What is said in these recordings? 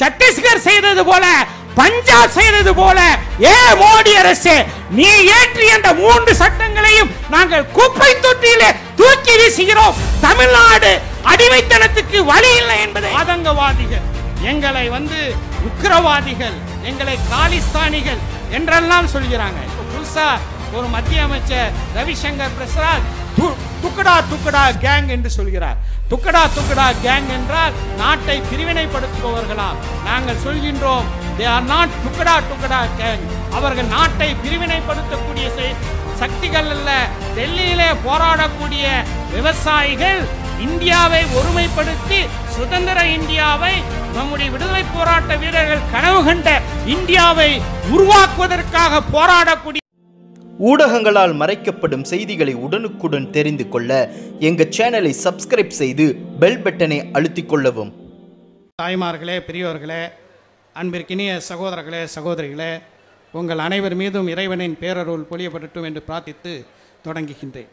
சத்தீஸ்கர் செய்தது போல பஞ்சாப் செய்தது போல ஏ மோடி அரசு நீ ஏற்றி அந்த மூன்று சட்டங்களையும் நாங்கள் குப்பை தொட்டியிலே தூக்கி வீசுகிறோம் தமிழ்நாடு அடிமைத்தனத்துக்கு வழி இல்லை என்பதை ஆதங்கவாதிகள் எங்களை வந்து உக்கிரவாதிகள் எங்களை காலிஸ்தானிகள் என்றெல்லாம் சொல்கிறாங்க புதுசா ஒரு மத்திய அமைச்சர் ரவிசங்கர் பிரசாத் துக்கடா துக்கடா கேங் என்று சொல்கிறார் துக்கடா துக்கடா கேங் என்றால் நாட்டை பிரிவினைப்படுத்துபவர்களா நாங்கள் சொல்கின்றோம் தே ஆர் நாட் துக்கடா துக்கடா கேங் அவர்கள் நாட்டை பிரிவினைப்படுத்தக்கூடிய சக்திகள் அல்ல டெல்லியிலே போராடக்கூடிய விவசாயிகள் இந்தியாவை ஒருமைப்படுத்தி சுதந்திர இந்தியாவை நம்முடைய விடுதலை போராட்ட வீரர்கள் கனவு கண்ட இந்தியாவை உருவாக்குவதற்காக போராடக்கூடிய ஊடகங்களால் மறைக்கப்படும் செய்திகளை உடனுக்குடன் தெரிந்து கொள்ள எங்கள் சேனலை சப்ஸ்கிரைப் செய்து பெல் பட்டனை அழுத்திக் கொள்ளவும் தாய்மார்களே பெரியோர்களே அன்பிற்கினிய சகோதரர்களே சகோதரிகளே உங்கள் அனைவர் மீதும் இறைவனின் பேரருள் பொழியப்படட்டும் என்று பிரார்த்தித்து தொடங்குகின்றேன்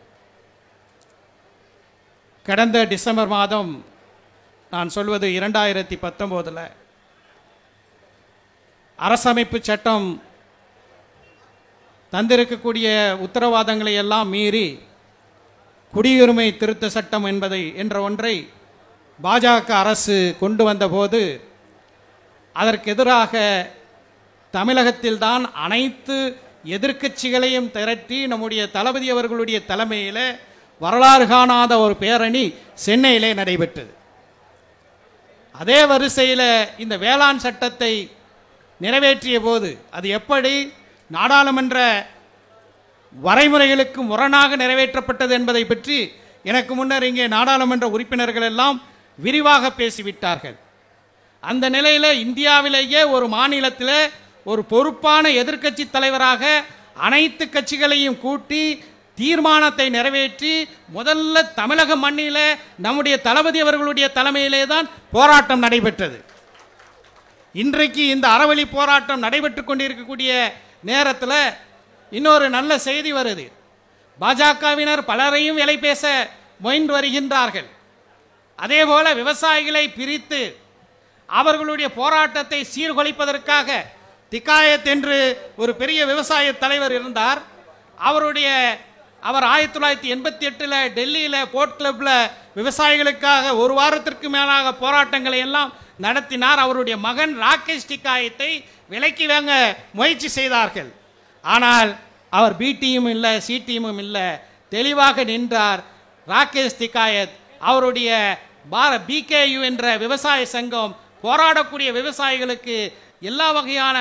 கடந்த டிசம்பர் மாதம் நான் சொல்வது இரண்டாயிரத்தி பத்தொம்போதில் அரசமைப்பு சட்டம் தந்திருக்கக்கூடிய உத்தரவாதங்களை எல்லாம் மீறி குடியுரிமை திருத்த சட்டம் என்பதை என்ற ஒன்றை பாஜக அரசு கொண்டு வந்தபோது அதற்கு எதிராக தமிழகத்தில்தான் அனைத்து எதிர்க்கட்சிகளையும் திரட்டி நம்முடைய தளபதி அவர்களுடைய தலைமையில் வரலாறு காணாத ஒரு பேரணி சென்னையிலே நடைபெற்றது அதே வரிசையில் இந்த வேளாண் சட்டத்தை நிறைவேற்றிய போது அது எப்படி நாடாளுமன்ற வரைமுறைகளுக்கு முரணாக நிறைவேற்றப்பட்டது என்பதை பற்றி எனக்கு முன்னர் இங்கே நாடாளுமன்ற உறுப்பினர்கள் எல்லாம் விரிவாக பேசிவிட்டார்கள் அந்த நிலையில் இந்தியாவிலேயே ஒரு மாநிலத்தில் ஒரு பொறுப்பான எதிர்க்கட்சி தலைவராக அனைத்து கட்சிகளையும் கூட்டி தீர்மானத்தை நிறைவேற்றி முதல்ல தமிழக மண்ணில் நம்முடைய தளபதி அவர்களுடைய தலைமையிலே தான் போராட்டம் நடைபெற்றது இன்றைக்கு இந்த அறவழி போராட்டம் நடைபெற்று கொண்டிருக்கக்கூடிய நேரத்தில் இன்னொரு நல்ல செய்தி வருது பாஜகவினர் பலரையும் விலை பேச முயன்று வருகின்றார்கள் அதே போல விவசாயிகளை பிரித்து அவர்களுடைய போராட்டத்தை சீர்குலைப்பதற்காக திக்காயத் என்று ஒரு பெரிய விவசாய தலைவர் இருந்தார் அவருடைய அவர் ஆயிரத்தி தொள்ளாயிரத்தி எண்பத்தி எட்டில் டெல்லியில் போர்ட் கிளப்பில் விவசாயிகளுக்காக ஒரு வாரத்திற்கு மேலாக போராட்டங்களை எல்லாம் நடத்தினார் அவருடைய மகன் ராகேஷ் டிக்காயத்தை விலைக்கு வாங்க முயற்சி செய்தார்கள் ஆனால் அவர் பிடியும் இல்லை சிடியும் இல்லை தெளிவாக நின்றார் ராகேஷ் திகாயத் அவருடைய பார பிகேயு என்ற விவசாய சங்கம் போராடக்கூடிய விவசாயிகளுக்கு எல்லா வகையான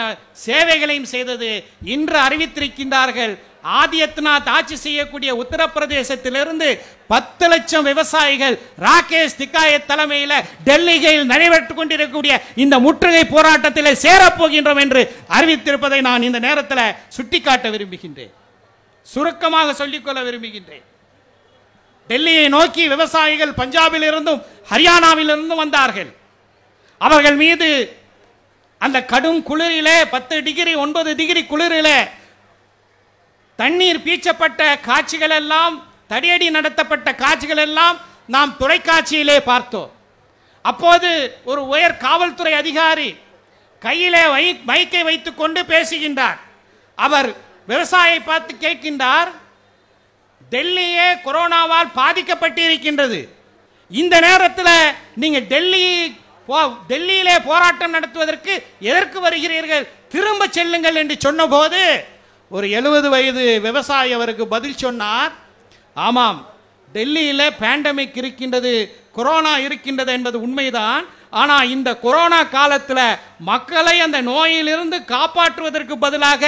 சேவைகளையும் செய்தது இன்று அறிவித்திருக்கின்றார்கள் ஆதியத்நாத் ஆட்சி செய்யக்கூடிய உத்தரப்பிரதேசத்திலிருந்து பத்து லட்சம் விவசாயிகள் ராகேஷ் திக்காய தலைமையில் டெல்லியில் நடைபெற்றுக் கொண்டிருக்கக்கூடிய இந்த முற்றுகை போராட்டத்தில் சேரப்போகின்றோம் என்று அறிவித்திருப்பதை நான் இந்த நேரத்தில் சுட்டிக்காட்ட விரும்புகின்றேன் சுருக்கமாக சொல்லிக்கொள்ள விரும்புகின்றேன் டெல்லியை நோக்கி விவசாயிகள் பஞ்சாபில் இருந்தும் ஹரியானாவில் இருந்தும் வந்தார்கள் அவர்கள் மீது அந்த கடும் குளிரிலே பத்து டிகிரி ஒன்பது டிகிரி குளிரிலே தண்ணீர் பீச்சப்பட்ட காட்சிகள் எல்லாம் தடியடி நடத்தப்பட்ட காட்சிகள் எல்லாம் நாம் தொலைக்காட்சியிலே பார்த்தோம் அப்போது ஒரு உயர் காவல்துறை அதிகாரி கையிலே வை மைக்கை கொண்டு பேசுகின்றார் அவர் விவசாயியை பார்த்து கேட்கின்றார் டெல்லியே கொரோனாவால் பாதிக்கப்பட்டிருக்கின்றது இந்த நேரத்தில் நீங்கள் டெல்லி போ டெல்லியிலே போராட்டம் நடத்துவதற்கு எதற்கு வருகிறீர்கள் திரும்ப செல்லுங்கள் என்று சொன்னபோது ஒரு எழுபது வயது விவசாயி அவருக்கு பதில் சொன்னார் ஆமாம் டெல்லியில் பேண்டமிக் இருக்கின்றது கொரோனா இருக்கின்றது என்பது உண்மைதான் ஆனால் இந்த கொரோனா காலத்தில் மக்களை அந்த நோயிலிருந்து காப்பாற்றுவதற்கு பதிலாக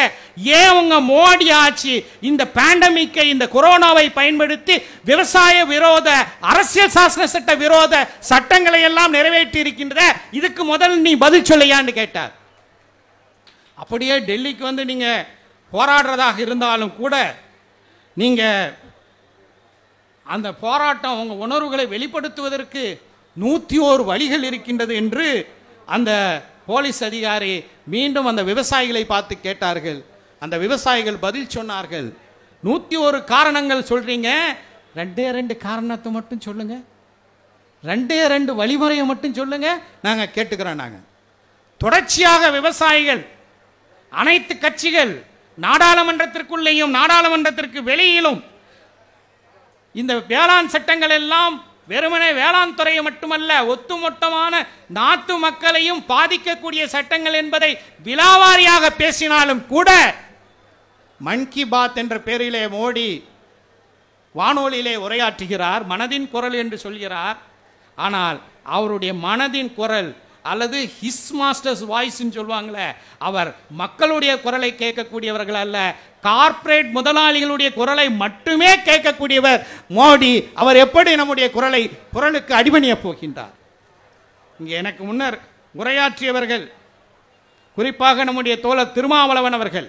ஏன் உங்க மோடி ஆட்சி இந்த பேண்டமிக்கை இந்த கொரோனாவை பயன்படுத்தி விவசாய விரோத அரசியல் சாசன சட்ட விரோத சட்டங்களை எல்லாம் நிறைவேற்றி இருக்கின்றத இதுக்கு முதல் நீ பதில் சொல்லையான்னு கேட்டார் அப்படியே டெல்லிக்கு வந்து நீங்கள் போராடுறதாக இருந்தாலும் கூட நீங்கள் அந்த போராட்டம் அவங்க உணர்வுகளை வெளிப்படுத்துவதற்கு நூற்றி ஓரு வழிகள் இருக்கின்றது என்று அந்த போலீஸ் அதிகாரி மீண்டும் அந்த விவசாயிகளை பார்த்து கேட்டார்கள் அந்த விவசாயிகள் பதில் சொன்னார்கள் நூற்றி ஒரு காரணங்கள் சொல்கிறீங்க ரெண்டே ரெண்டு காரணத்தை மட்டும் சொல்லுங்கள் ரெண்டே ரெண்டு வழிமுறையை மட்டும் சொல்லுங்கள் நாங்கள் கேட்டுக்கிறோம் நாங்கள் தொடர்ச்சியாக விவசாயிகள் அனைத்து கட்சிகள் நாடாளுமன்றத்திற்குள்ளேயும் நாடாளுமன்றத்திற்கு வெளியிலும் இந்த வேளாண் சட்டங்கள் எல்லாம் வெறுமனே வேளாண் துறையை மட்டுமல்ல ஒத்துமொட்டமான நாட்டு மக்களையும் பாதிக்கக்கூடிய சட்டங்கள் என்பதை விலாவாரியாக பேசினாலும் கூட மன் கி பாத் என்ற பெயரிலே மோடி வானொலியிலே உரையாற்றுகிறார் மனதின் குரல் என்று சொல்கிறார் ஆனால் அவருடைய மனதின் குரல் அல்லது ஹிஸ் மாஸ்டர்ஸ் வாய்ஸ்ன்னு சொல்லுவாங்களே அவர் மக்களுடைய குரலை கேட்கக்கூடியவர்கள் அல்ல கார்ப்பரேட் முதலாளிகளுடைய குரலை மட்டுமே கேட்கக்கூடியவர் மோடி அவர் எப்படி நம்முடைய குரலை குரலுக்கு அடிபணிய போகின்றார் இங்கே எனக்கு முன்னர் உரையாற்றியவர்கள் குறிப்பாக நம்முடைய தோழர் திருமாவளவன் அவர்கள்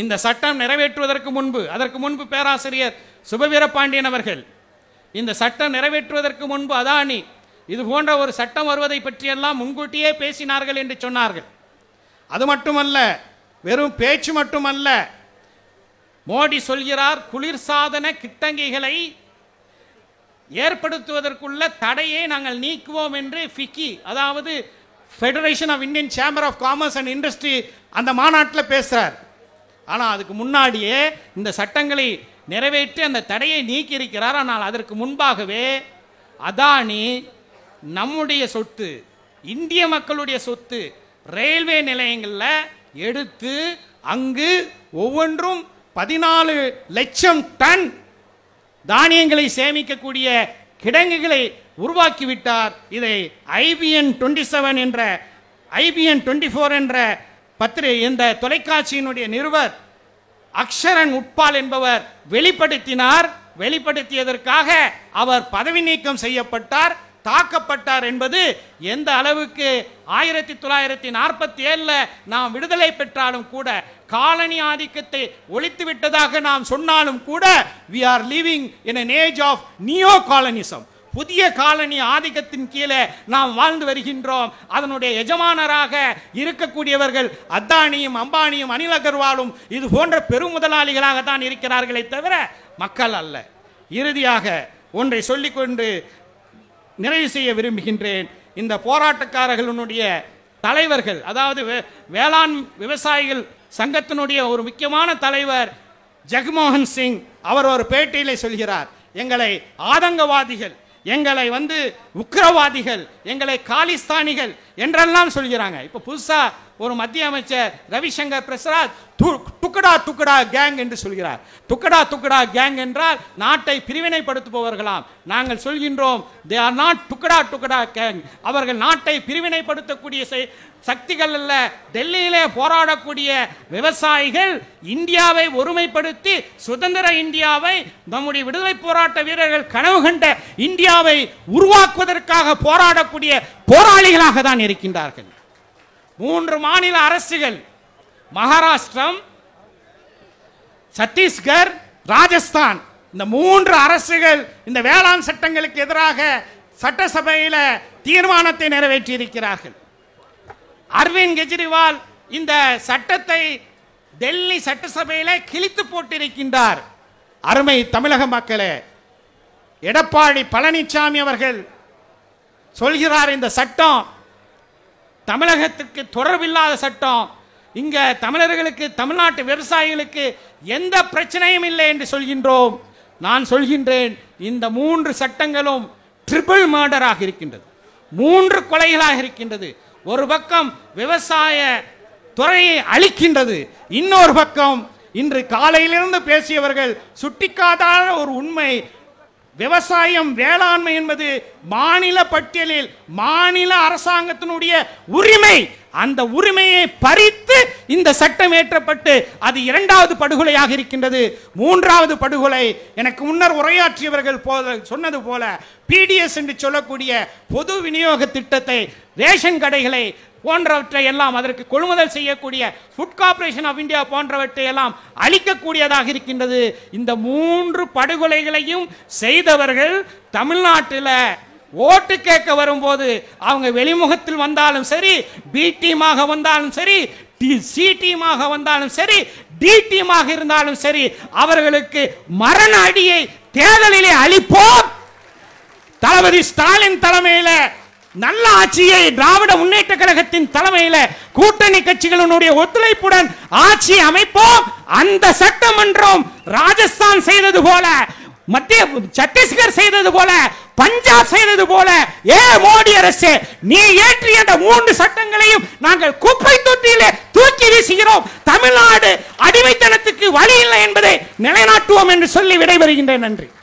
இந்த சட்டம் நிறைவேற்றுவதற்கு முன்பு அதற்கு முன்பு பேராசிரியர் சுபவீரபாண்டியன் அவர்கள் இந்த சட்டம் நிறைவேற்றுவதற்கு முன்பு அதானி இது போன்ற ஒரு சட்டம் வருவதை பற்றியெல்லாம் முன்கூட்டியே பேசினார்கள் என்று சொன்னார்கள் அது மட்டுமல்ல வெறும் பேச்சு மட்டுமல்ல மோடி சொல்கிறார் குளிர்சாதன கிட்டங்கிகளை ஏற்படுத்துவதற்குள்ள தடையை நாங்கள் நீக்குவோம் என்று ஃபிக்கி அதாவது federation of Indian chamber of commerce and industry அந்த மாநாட்டில் பேசுகிறார் ஆனால் அதுக்கு முன்னாடியே இந்த சட்டங்களை நிறைவேற்றி அந்த தடையை நீக்கியிருக்கிறார் ஆனால் அதற்கு முன்பாகவே அதானி நம்முடைய சொத்து இந்திய மக்களுடைய சொத்து ரயில்வே நிலையங்களில் எடுத்து அங்கு ஒவ்வொன்றும் பதினாலு லட்சம் டன் தானியங்களை சேமிக்கக்கூடிய கிடங்குகளை உருவாக்கிவிட்டார் இதை ஐபிஎன் டுவெண்ட்டி செவன் என்ற ஐபிஎன் டுவெண்ட்டி ஃபோர் என்ற பத்திரி இந்த தொலைக்காட்சியினுடைய நிறுவர் அக்ஷரன் உட்பால் என்பவர் வெளிப்படுத்தினார் வெளிப்படுத்தியதற்காக அவர் பதவி நீக்கம் செய்யப்பட்டார் தாக்கப்பட்டார் என்பது எந்த அளவுக்கு ஆயிரத்தி தொள்ளாயிரத்தி நாற்பத்தி ஏழில் நாம் விடுதலை பெற்றாலும் கூட காலனி ஆதிக்கத்தை ஒழித்து விட்டதாக நாம் சொன்னாலும் கூட we are living in an age of neo colonialism புதிய காலனி ஆதிக்கத்தின் கீழே நாம் வாழ்ந்து வருகின்றோம் அதனுடைய எஜமானராக இருக்கக்கூடியவர்கள் அத்தானியும் அம்பானியும் அனில் அகர்வாலும் இது போன்ற முதலாளிகளாக தான் இருக்கிறார்களே தவிர மக்கள் அல்ல இறுதியாக ஒன்றை சொல்லிக்கொண்டு நிறைவு செய்ய விரும்புகின்றேன் இந்த போராட்டக்காரர்களுடைய தலைவர்கள் அதாவது வேளாண் விவசாயிகள் சங்கத்தினுடைய ஒரு முக்கியமான தலைவர் ஜெகமோகன் சிங் அவர் ஒரு பேட்டியில் சொல்கிறார் எங்களை ஆதங்கவாதிகள் எங்களை வந்து உக்கிரவாதிகள் எங்களை காலிஸ்தானிகள் என்றெல்லாம் சொல்கிறாங்க இப்போ புதுசாக ஒரு மத்திய அமைச்சர் ரவிசங்கர் பிரசாத் துக்கடா துக்கடா கேங் என்று சொல்கிறார் துக்கடா துக்கடா கேங் என்றால் நாட்டை பிரிவினைப்படுத்துபவர்களாம் நாங்கள் சொல்கின்றோம் தே ஆர் நாட் துக்கடா துக்கடா கேங் அவர்கள் நாட்டை பிரிவினைப்படுத்தக்கூடிய சக்திகள் அல்ல டெல்லியிலே போராடக்கூடிய விவசாயிகள் இந்தியாவை ஒருமைப்படுத்தி சுதந்திர இந்தியாவை நம்முடைய விடுதலை போராட்ட வீரர்கள் கனவு கண்ட இந்தியாவை உருவாக்குவதற்காக போராடக்கூடிய வரக்கூடிய போராளிகளாக தான் இருக்கின்றார்கள் மூன்று மாநில அரசுகள் மகாராஷ்டிரம் சத்தீஸ்கர் ராஜஸ்தான் இந்த மூன்று அரசுகள் இந்த வேளாண் சட்டங்களுக்கு எதிராக சட்டசபையில் தீர்மானத்தை நிறைவேற்றி இருக்கிறார்கள் அரவிந்த் கெஜ்ரிவால் இந்த சட்டத்தை டெல்லி சட்டசபையில் கிழித்து போட்டிருக்கின்றார் அருமை தமிழக மக்களே எடப்பாடி பழனிசாமி அவர்கள் சொல்கிறார் இந்த சட்டம் தமிழகத்துக்கு தொடர்பில்லாத சட்டம் இங்கே தமிழர்களுக்கு தமிழ்நாட்டு விவசாயிகளுக்கு எந்த பிரச்சனையும் இல்லை என்று சொல்கின்றோம் நான் சொல்கின்றேன் இந்த மூன்று சட்டங்களும் ட்ரிபிள் மர்டராக இருக்கின்றது மூன்று கொலைகளாக இருக்கின்றது ஒரு பக்கம் விவசாய துறையை அழிக்கின்றது இன்னொரு பக்கம் இன்று காலையிலிருந்து பேசியவர்கள் சுட்டிக்காட்டாத ஒரு உண்மை விவசாயம் வேளாண்மை என்பது மாநில பட்டியலில் மாநில அரசாங்கத்தினுடைய உரிமை அந்த உரிமையை பறித்து இந்த சட்டம் ஏற்றப்பட்டு அது இரண்டாவது படுகொலையாக இருக்கின்றது மூன்றாவது படுகொலை எனக்கு முன்னர் உரையாற்றியவர்கள் போல சொன்னது போல பிடிஎஸ் என்று சொல்லக்கூடிய பொது விநியோக திட்டத்தை ரேஷன் கடைகளை போன்றவற்றை எல்லாம் அதற்கு கொள்முதல் செய்யக்கூடிய ஃபுட் கார்பரேஷன் ஆஃப் இந்தியா போன்றவற்றை எல்லாம் அழிக்கக்கூடியதாக இருக்கின்றது இந்த மூன்று படுகொலைகளையும் செய்தவர்கள் தமிழ்நாட்டில் ஓட்டு கேட்க வரும்போது அவங்க வெளிமுகத்தில் வந்தாலும் சரி பி டீமாக வந்தாலும் சரி சி டீமாக வந்தாலும் சரி டி டீமாக இருந்தாலும் சரி அவர்களுக்கு மரண அடியை தேர்தலிலே அளிப்போம் தளபதி ஸ்டாலின் தலைமையில் நல்ல ஆட்சியை திராவிட முன்னேற்ற கழகத்தின் தலைமையில கூட்டணி கட்சிகளுடைய ஒத்துழைப்புடன் ஆட்சி அமைப்போம் அந்த சட்டமன்றம் ராஜஸ்தான் செய்தது போல மத்திய சத்தீஸ்கர் செய்தது போல பஞ்சாப் செய்தது போல ஏ மோடி அரசு நீ ஏற்றிய அந்த மூன்று சட்டங்களையும் நாங்கள் குப்பை தொட்டியிலே தூக்கி வீசுகிறோம் தமிழ்நாடு அடிமைத்தனத்துக்கு வழி இல்லை என்பதை நிலைநாட்டுவோம் என்று சொல்லி விடைபெறுகின்றேன் நன்றி